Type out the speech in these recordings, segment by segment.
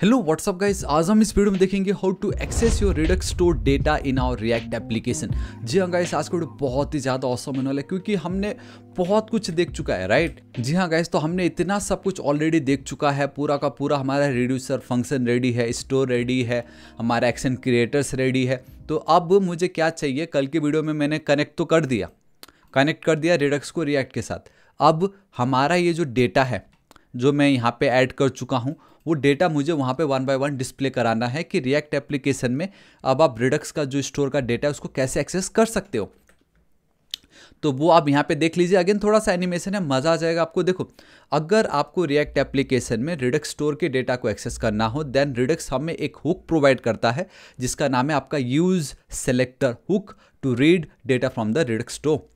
hello what's up guys आज हम इस वीडियो में देखेंगे how to access your redux store data in our react application जी हाँ गाइस आज का वीडियो बहुत ही ज़्यादा औसम होने वाला है क्योंकि हमने बहुत कुछ देख चुका है राइट जी हाँ गाइस तो हमने इतना सब कुछ ऑलरेडी देख चुका है पूरा का पूरा हमारा रिड्यूसर फंक्शन रेडी है स्टोर रेडी है हमारा एक्शन क्रिएटर्स रेडी है तो अब मुझे क्या चाहिए कल की वीडियो में मैंने कनेक्ट तो कर दिया कनेक्ट कर दिया रिडक्स को रिएक्ट के साथ अब हमारा ये जो डेटा है जो मैं यहाँ पर ऐड कर चुका हूँ वो डेटा मुझे वहाँ पे वन बाय वन डिस्प्ले कराना है कि रिएक्ट एप्लीकेशन में अब आप रिडक्स का जो स्टोर का डेटा है उसको कैसे एक्सेस कर सकते हो तो वो आप यहाँ पे देख लीजिए अगेन थोड़ा सा एनिमेशन है मज़ा आ जाएगा आपको देखो अगर आपको रिएक्ट एप्लीकेशन में रिडक्स स्टोर के डेटा को एक्सेस करना हो देन रिडक्स हमें एक हुक प्रोवाइड करता है जिसका नाम है आपका use selector hook to read data from the redux store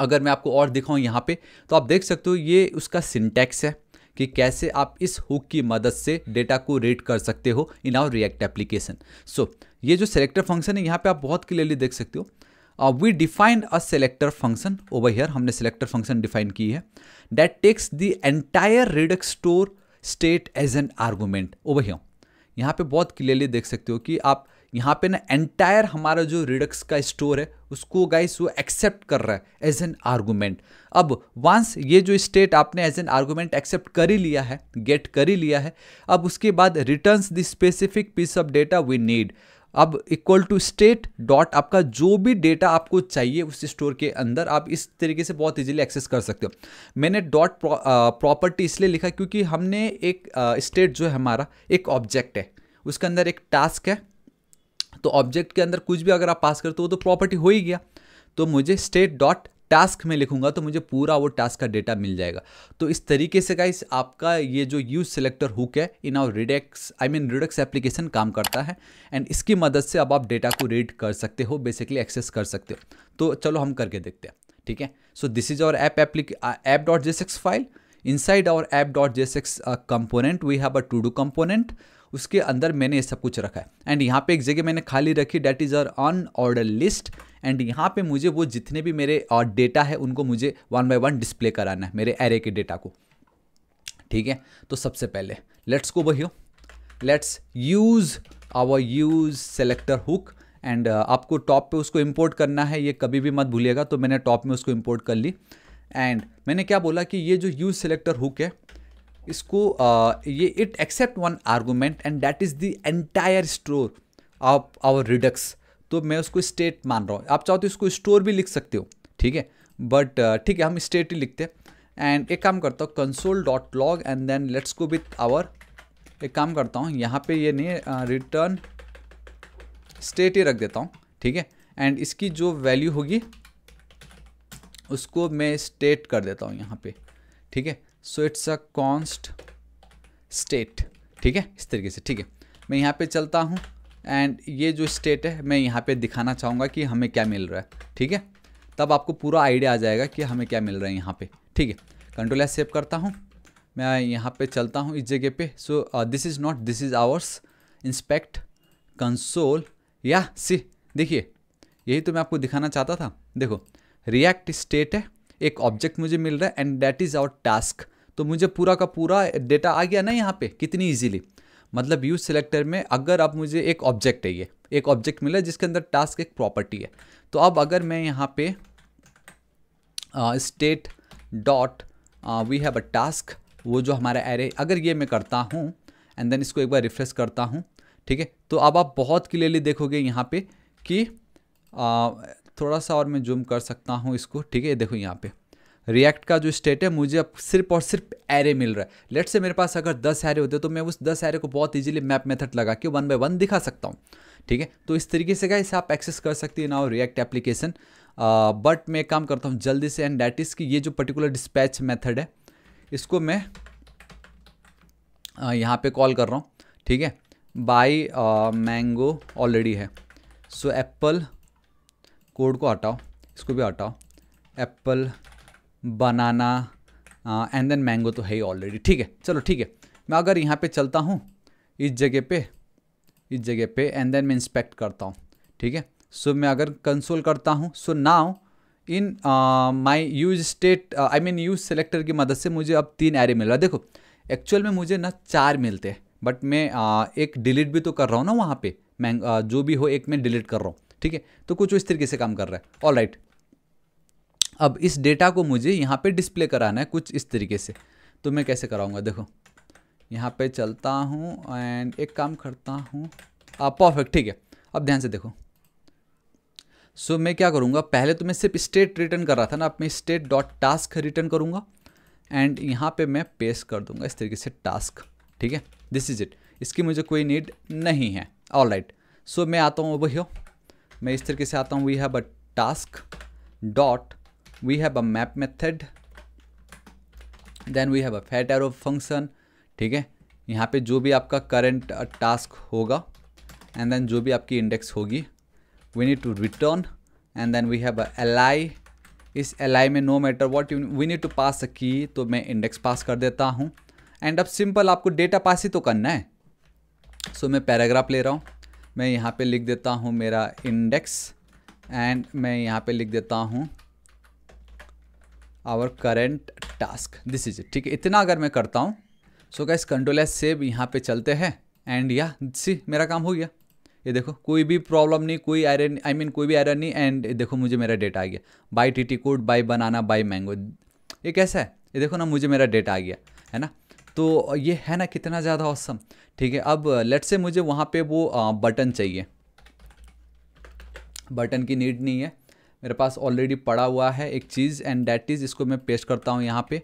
अगर मैं आपको और दिखाऊँ यहाँ पे तो आप देख सकते हो ये उसका सिंटैक्स है कि कैसे आप इस हुक की मदद से डेटा को रीड कर सकते हो in our react application so ये जो सेलेक्टर फंक्शन है यहाँ पे आप बहुत क्लियरली देख सकते हो we defined a selector function over here हमने सेलेक्टर फंक्शन डिफाइन की है that takes the entire redux store state as an argument over here यहाँ पे बहुत क्लियरली देख सकते हो कि आप यहाँ पे ना एंटायर हमारा जो रिडक्स का स्टोर है उसको गाइस वो एक्सेप्ट कर रहा है एज एन आर्गूमेंट अब वांस ये जो स्टेट आपने एज एन आर्गूमेंट एक्सेप्ट कर ही लिया है गेट कर ही लिया है अब उसके बाद returns the specific piece of data we need अब इक्वल टू स्टेट डॉट आपका जो भी डेटा आपको चाहिए उस स्टोर के अंदर आप इस तरीके से बहुत इजीली एक्सेस कर सकते हो मैंने डॉट प्रॉपर्टी इसलिए लिखा क्योंकि हमने एक स्टेट जो है हमारा एक ऑब्जेक्ट है उसके अंदर एक टास्क है तो ऑब्जेक्ट के अंदर कुछ भी अगर आप पास करते हो तो प्रॉपर्टी हो ही गया तो मुझे स्टेट डॉट टास्क में लिखूंगा तो मुझे पूरा वो टास्क का डेटा मिल जाएगा तो इस तरीके से गाइस आपका ये जो यूज सिलेक्टर हुक है in our redux I mean redux application काम करता है एंड इसकी मदद से अब आप डेटा को रीड कर सकते हो बेसिकली एक्सेस कर सकते हो तो चलो हम करके देखते हैं ठीक है so this is our app एप्लीक app dot J file our app dot uh, component we have a to do component उसके अंदर मैंने ये सब कुछ रखा है एंड यहाँ पे एक जगह मैंने खाली रखी that is our unordered list and यहाँ पे मुझे वो जितने भी मेरे डेटा uh, है उनको मुझे वन बाय वन डिस्प्ले कराना है मेरे एरे के डेटा को ठीक है तो सबसे पहले लेट्स को बहियो let's use our use selector hook and आपको टॉप पे उसको इंपोर्ट करना है ये कभी भी मत भूलिएगा तो मैंने टॉप में उसको इंपोर्ट कर ली एंड मैंने क्या बोला कि ये जो यूज़ सेलेक्टर हुक है इसको ये it accept one argument and that is the entire store of our redux तो मैं उसको स्टेट मान रहा हूँ आप चाहो तो इसको स्टोर भी लिख सकते हो ठीक है बट ठीक है हम स्टेट ही लिखते हैं एंड एक काम करता हूँ console dot log and then let's go with our एक काम करता हूँ यहाँ पे ये नहीं रिटर्न स्टेट ही रख देता हूँ ठीक है एंड इसकी जो वैल्यू होगी उसको मैं स्टेट कर देता हूँ यहाँ पे ठीक है so it's a const state ठीक है इस तरीके से ठीक है मैं यहाँ पे चलता हूँ एंड ये जो स्टेट है मैं यहाँ पे दिखाना चाहूँगा कि हमें क्या मिल रहा है ठीक है तब आपको पूरा आइडिया आ जाएगा कि हमें क्या मिल रहा है यहाँ पे ठीक है कंट्रोल एस सेव करता हूँ मैं यहाँ पे चलता हूँ इस जगह पे so this is not this is ours inspect console या सी देखिए यही तो मैं आपको दिखाना चाहता था देखो रिएक्ट स्टेट है एक ऑब्जेक्ट मुझे मिल रहा है and that is our task तो मुझे पूरा का पूरा डेटा आ गया ना यहाँ पे कितनी इजीली मतलब यूज सिलेक्टर में अगर अब मुझे एक ऑब्जेक्ट है ये एक ऑब्जेक्ट मिला जिसके अंदर टास्क एक प्रॉपर्टी है तो अब अगर मैं यहाँ पे state dot we have a task वो जो हमारा एरे अगर ये मैं करता हूँ एंड देन इसको एक बार रिफ्रेश करता हूँ ठीक है तो अब आप बहुत क्लियरली देखोगे यहाँ पे कि आ, थोड़ा सा और मैं जूम कर सकता हूँ इसको ठीक है देखो यहाँ पे रिएक्ट का जो स्टेट है मुझे अब सिर्फ और सिर्फ एरे मिल रहा है लेट से मेरे पास अगर दस एरे होते तो मैं उस दस एरे को बहुत ईजिली मैप मेथड लगा के वन बाय वन दिखा सकता हूँ ठीक है तो इस तरीके से क्या इसे आप एक्सेस कर सकती है नाउ रिएक्ट एप्लीकेशन बट मैं काम करता हूँ जल्दी से एंड डैट इज़ कि ये जो पर्टिकुलर डिस्पैच मेथड है इसको मैं uh, यहाँ पे कॉल कर रहा हूँ ठीक है बाई मैंगो ऑलरेडी है सो एप्पल कोड को हटाओ इसको भी हटाओ apple banana and then mango तो है ही ऑलरेडी ठीक है चलो ठीक है मैं अगर यहाँ पे चलता हूँ इस जगह पे इस जगह पे एंड देन मैं इंस्पेक्ट करता हूँ ठीक है सो मैं अगर कंसोल करता हूँ so now in my use state I mean use selector की मदद से मुझे अब तीन एरे मिल रहा है देखो एक्चुअल में मुझे ना चार मिलते हैं बट मैं uh, एक डिलीट भी तो कर रहा हूँ ना वहाँ पर मैं uh, जो भी हो एक मैं डिलीट कर रहा हूँ ठीक है तो कुछ इस तरीके से काम कर रहा है ऑल राइट अब इस डेटा को मुझे यहाँ पे डिस्प्ले कराना है कुछ इस तरीके से तो मैं कैसे कराऊंगा देखो यहाँ पे चलता हूँ एंड एक काम करता हूँ आप हाँ, परफेक्ट ठीक है अब ध्यान से देखो सो so, मैं क्या करूँगा पहले तो मैं सिर्फ स्टेट रिटर्न कर रहा था ना अब मैं स्टेट डॉट टास्क रिटर्न करूँगा एंड यहाँ पे मैं पेश कर दूँगा इस तरीके से टास्क ठीक है दिस इज इट इसकी मुझे कोई नीड नहीं है ऑल राइट सो मैं आता हूँ वही मैं इस तरीके से आता हूँ वी है but task dot we have a map method then we have a fat arrow function ठीक है यहाँ पे जो भी आपका करेंट टास्क uh, होगा एंड देन जो भी आपकी इंडेक्स होगी we need to return and then we have L I इस एल आई में no matter what we need to pass a key तो मैं इंडेक्स पास कर देता हूँ एंड अब सिंपल आपको डेटा पास ही तो करना है सो so, मैं पैराग्राफ ले रहा हूँ मैं यहाँ पे लिख देता हूँ मेरा इंडेक्स एंड मैं यहाँ पे लिख देता हूँ our current task this is ठीक है इतना अगर मैं करता हूँ so guys control S save यहाँ पे चलते हैं एंड या सी मेरा काम हो गया ये देखो कोई भी प्रॉब्लम नहीं कोई आयरन आई मीन कोई भी आयरन नहीं एंड देखो मुझे मेरा डेटा आ गया by T T code by banana by mango ये कैसा है ये देखो ना मुझे मेरा डेटा आ गया है ना तो ये है ना कितना ज़्यादा औसम ठीक है अब लेट से मुझे वहाँ पे वो बटन चाहिए बटन की नीड नहीं है मेरे पास ऑलरेडी पड़ा हुआ है एक चीज़ एंड डैट इज़ इसको मैं पेस्ट करता हूँ यहाँ पे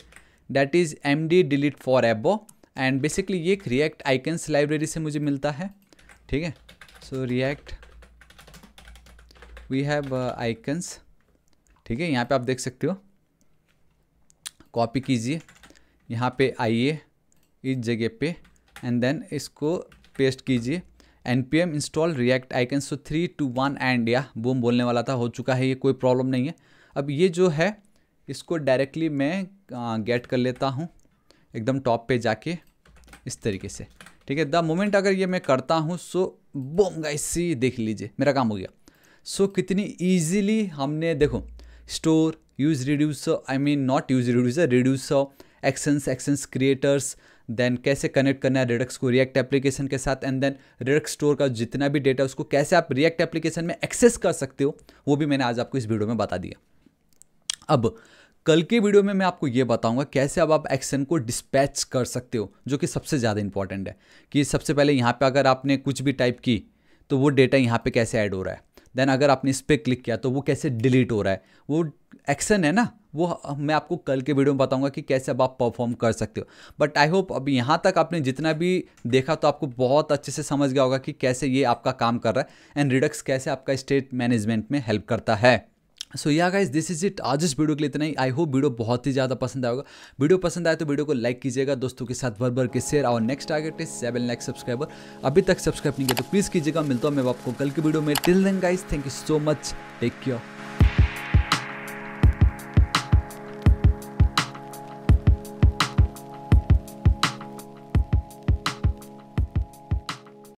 that is M D delete forever and basically ये एक रिएक्ट आइकन्स लाइब्रेरी से मुझे मिलता है ठीक है so react we have icons ठीक है यहाँ पे आप देख सकते हो कॉपी कीजिए यहाँ पे आइए इस जगह पे एंड देन इसको पेस्ट कीजिए N P M install react so three two one and या बूम बोलने वाला था हो चुका है ये कोई प्रॉब्लम नहीं है अब ये जो है इसको डायरेक्टली मैं गेट कर लेता हूँ एकदम टॉप पे जाके इस तरीके से ठीक है द मोमेंट अगर ये मैं करता हूँ सो बूम गाइस सी देख लीजिए मेरा काम हो गया सो so, कितनी ईजिली हमने देखो store use reducer I mean not use reducer reducer actions actions creators then कैसे कनेक्ट करना है रिडक्स को रिएक्ट एप्लीकेशन के साथ एंड देन रिडक्स स्टोर का जितना भी डेटा उसको कैसे आप रिएक्ट एप्लीकेशन में एक्सेस कर सकते हो वो भी मैंने आज आपको इस वीडियो में बता दिया अब कल के वीडियो में मैं आपको ये बताऊंगा कैसे अब आप एक्शन को डिस्पैच कर सकते हो जो कि सबसे ज़्यादा इंपॉर्टेंट है कि सबसे पहले यहाँ पे अगर आपने कुछ भी टाइप की तो वो डेटा यहाँ पे कैसे ऐड हो रहा है देन अगर आपने इस पर क्लिक किया तो वो कैसे डिलीट हो रहा है वो एक्शन है ना वो मैं आपको कल के वीडियो में बताऊंगा कि कैसे अब आप परफॉर्म कर सकते हो बट आई होप अब यहाँ तक आपने जितना भी देखा तो आपको बहुत अच्छे से समझ गया होगा कि कैसे ये आपका काम कर रहा है एंड रिडक्स कैसे आपका स्टेट मैनेजमेंट में हेल्प करता है सो yeah guys this is it आज इस वीडियो के लिए इतना ही आई होप वीडियो बहुत ही ज़्यादा पसंद आएगा वीडियो पसंद आए तो वीडियो को लाइक कीजिएगा दोस्तों के साथ भर भर के शेयर और next target is seven lakh subscriber अभी तक सब्सक्राइब नहीं किया तो प्लीज़ कीजिएगा मिलता हूँ मैं आपको कल की वीडियो में till then guys thank you so much take care